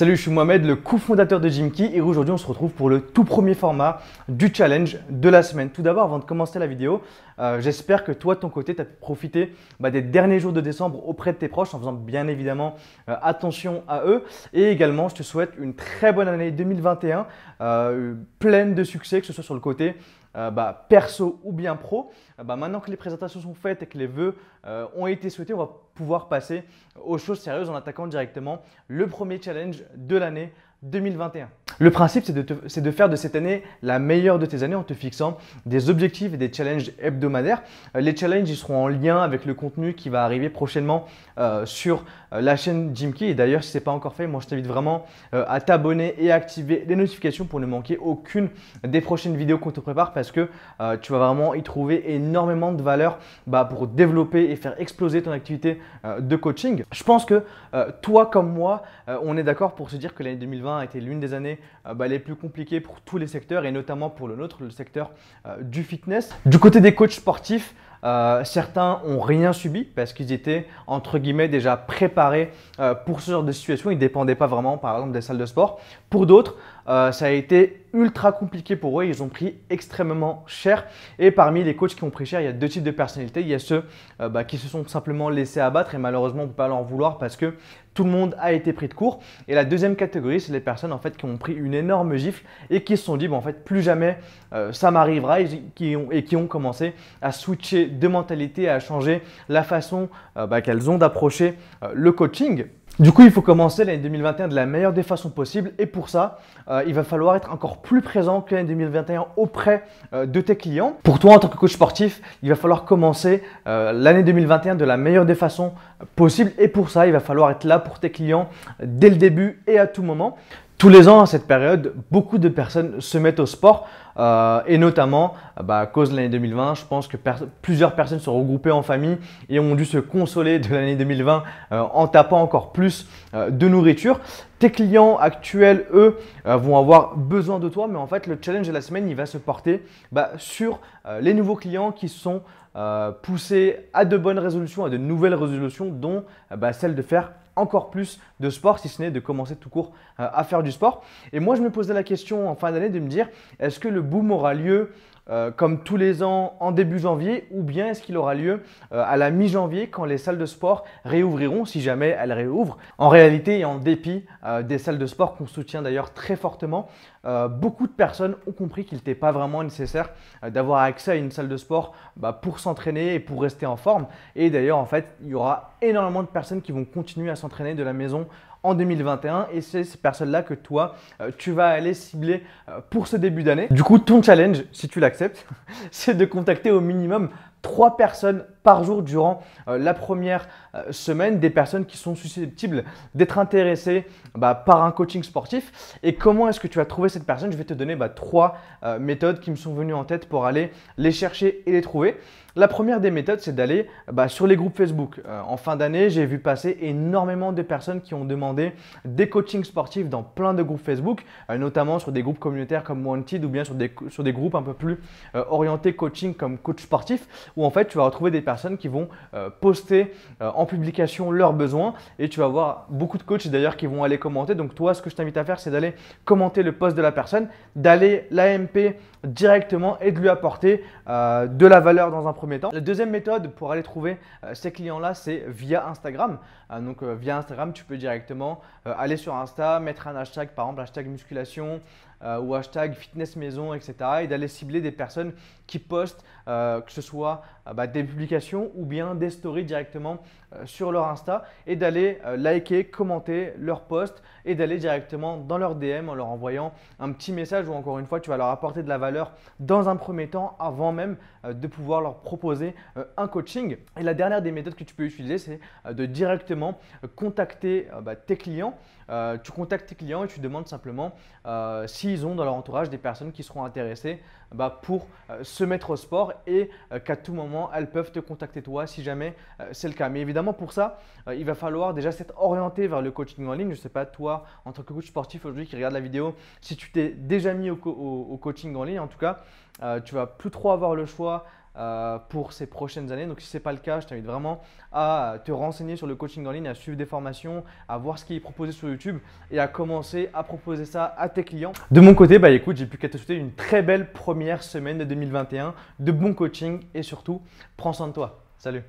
Salut, je suis Mohamed, le cofondateur de Jimki et aujourd'hui on se retrouve pour le tout premier format du challenge de la semaine. Tout d'abord, avant de commencer la vidéo, euh, j'espère que toi de ton côté, tu as profité bah, des derniers jours de décembre auprès de tes proches en faisant bien évidemment euh, attention à eux. Et également, je te souhaite une très bonne année 2021, euh, pleine de succès, que ce soit sur le côté euh, bah, perso ou bien pro, euh, bah, maintenant que les présentations sont faites et que les vœux euh, ont été souhaités, on va pouvoir passer aux choses sérieuses en attaquant directement le premier challenge de l'année 2021. Le principe, c'est de, faire de cette année la meilleure de tes années en te fixant des objectifs et des challenges hebdomadaires. Euh, les challenges ils seront en lien avec le contenu qui va arriver prochainement euh, sur euh, la chaîne Key. Et d'ailleurs, si ce n'est pas encore fait, moi je t'invite vraiment à t'abonner et à activer les notifications pour ne manquer aucune des prochaines vidéos qu'on te prépare parce que tu vas vraiment y trouver énormément de valeur bah, pour développer et faire exploser ton activité de coaching. Je pense que toi comme moi, on est d'accord pour se dire que l'année 2020 a été l'une des années euh, bah, les plus compliqués pour tous les secteurs et notamment pour le nôtre, le secteur euh, du fitness. Du côté des coachs sportifs, euh, certains ont rien subi parce qu'ils étaient entre guillemets déjà préparés euh, pour ce genre de situation. Ils ne dépendaient pas vraiment, par exemple, des salles de sport. Pour d'autres, euh, ça a été ultra compliqué pour eux. Ils ont pris extrêmement cher. Et parmi les coachs qui ont pris cher, il y a deux types de personnalités. Il y a ceux bah, qui se sont simplement laissés abattre et malheureusement, on ne peut pas leur vouloir parce que tout le monde a été pris de court. Et la deuxième catégorie, c'est les personnes en fait qui ont pris une énorme gifle et qui se sont dit, bon, en fait, plus jamais ça m'arrivera et qui ont commencé à switcher de mentalité, à changer la façon euh, bah, qu'elles ont d'approcher euh, le coaching. Du coup, il faut commencer l'année 2021 de la meilleure des façons possibles et pour ça, euh, il va falloir être encore plus présent que l'année 2021 auprès de tes clients. Pour toi, en tant que coach sportif, il va falloir commencer l'année 2021 de la meilleure des façons possibles et pour ça, il va falloir être là pour tes clients dès le début et à tout moment tous les ans à cette période, beaucoup de personnes se mettent au sport euh, et notamment bah, à cause de l'année 2020, je pense que plusieurs personnes se sont regroupées en famille et ont dû se consoler de l'année 2020 euh, en tapant encore plus euh, de nourriture. Tes clients actuels, eux, vont avoir besoin de toi, mais en fait le challenge de la semaine, il va se porter bah, sur les nouveaux clients qui sont poussés à de bonnes résolutions, à de nouvelles résolutions, dont bah, celle de faire encore plus de sport, si ce n'est de commencer tout court euh, à faire du sport. Et moi, je me posais la question en fin d'année de me dire, est-ce que le boom aura lieu euh, comme tous les ans en début janvier ou bien est-ce qu'il aura lieu euh, à la mi-janvier quand les salles de sport réouvriront, si jamais elles réouvrent En réalité et en dépit euh, des salles de sport qu'on soutient d'ailleurs très fortement, beaucoup de personnes ont compris qu'il n'était pas vraiment nécessaire d'avoir accès à une salle de sport bah, pour s'entraîner et pour rester en forme. Et d'ailleurs, en fait, il y aura énormément de personnes qui vont continuer à s'entraîner de la maison en 2021 et c'est ces personnes-là que toi, euh, tu vas aller cibler euh, pour ce début d'année. Du coup, ton challenge, si tu l'acceptes, c'est de contacter au minimum trois personnes par jour durant euh, la première euh, semaine, des personnes qui sont susceptibles d'être intéressées bah, par un coaching sportif. Et comment est-ce que tu vas trouver cette personne Je vais te donner bah, trois euh, méthodes qui me sont venues en tête pour aller les chercher et les trouver. La première des méthodes, c'est d'aller bah, sur les groupes Facebook. en fin d'année, j'ai vu passer énormément de personnes qui ont demandé des coachings sportifs dans plein de groupes Facebook, notamment sur des groupes communautaires comme Wanted ou bien sur des groupes un peu plus orientés coaching comme coach sportif où en fait tu vas retrouver des personnes qui vont euh, poster euh, en publication leurs besoins et tu vas voir beaucoup de coachs d'ailleurs qui vont aller commenter. Donc toi, ce que je t'invite à faire, c'est d'aller commenter le post de la personne, d'aller l'AMP directement et de lui apporter euh, de la valeur dans un premier temps. La deuxième méthode pour aller trouver ces clients-là, c'est via Instagram. donc via Instagram, tu peux directement aller sur Insta, mettre un hashtag, par exemple hashtag musculation, ou hashtag fitness maison, etc. et d'aller cibler des personnes qui postent, que ce soit euh, bah, des publications ou bien des stories directement euh, sur leur Insta et d'aller euh, liker, commenter leurs posts et d'aller directement dans leur DM en leur envoyant un petit message où encore une fois tu vas leur apporter de la valeur dans un premier temps avant même de pouvoir leur proposer un coaching. Et la dernière des méthodes que tu peux utiliser c'est de directement contacter bah, tes clients euh, tu contactes tes clients et tu demandes simplement euh, s'ils ont dans leur entourage des personnes qui seront intéressées bah, pour euh, se mettre au sport et qu'à tout moment, elles peuvent te contacter toi si jamais c'est le cas. Mais évidemment, pour ça, il va falloir déjà s'être orienté vers le coaching en ligne. Je ne sais pas, toi, en tant que coach sportif aujourd'hui qui regarde la vidéo, si tu t'es déjà mis au, au, coaching en ligne, en tout cas, tu vas plus trop avoir le choix euh, pour ces prochaines années. Donc si ce n'est pas le cas, je t'invite vraiment à te renseigner sur le coaching en ligne, à suivre des formations, à voir ce qui est proposé sur YouTube et à commencer à proposer ça à tes clients. De mon côté, bah écoute, j'ai plus qu'à te souhaiter une très belle première semaine de 2021, de bon coaching et surtout, prends soin de toi. Salut